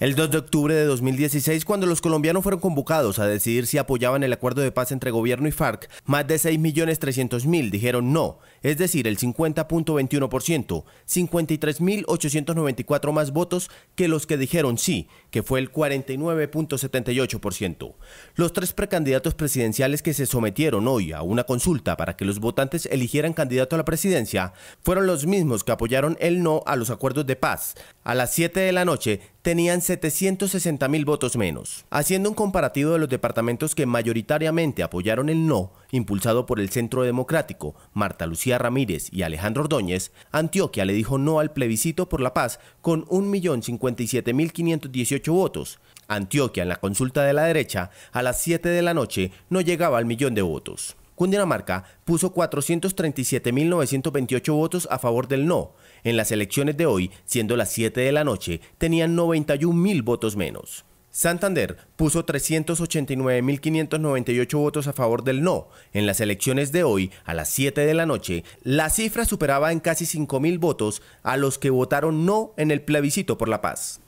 El 2 de octubre de 2016, cuando los colombianos fueron convocados a decidir si apoyaban el acuerdo de paz entre gobierno y FARC, más de 6.300.000 dijeron no, es decir, el 50.21%, 53.894 más votos que los que dijeron sí, que fue el 49.78%. Los tres precandidatos presidenciales que se sometieron hoy a una consulta para que los votantes eligieran candidato a la presidencia fueron los mismos que apoyaron el no a los acuerdos de paz. A las 7 de la noche, tenían 760 mil votos menos. Haciendo un comparativo de los departamentos que mayoritariamente apoyaron el no, impulsado por el Centro Democrático, Marta Lucía Ramírez y Alejandro Ordóñez, Antioquia le dijo no al plebiscito por la paz con 1.057.518 votos. Antioquia en la consulta de la derecha a las 7 de la noche no llegaba al millón de votos. Cundinamarca puso 437.928 votos a favor del no. En las elecciones de hoy, siendo las 7 de la noche, tenían 91.000 votos menos. Santander puso 389.598 votos a favor del no. En las elecciones de hoy, a las 7 de la noche, la cifra superaba en casi 5.000 votos a los que votaron no en el plebiscito por la paz.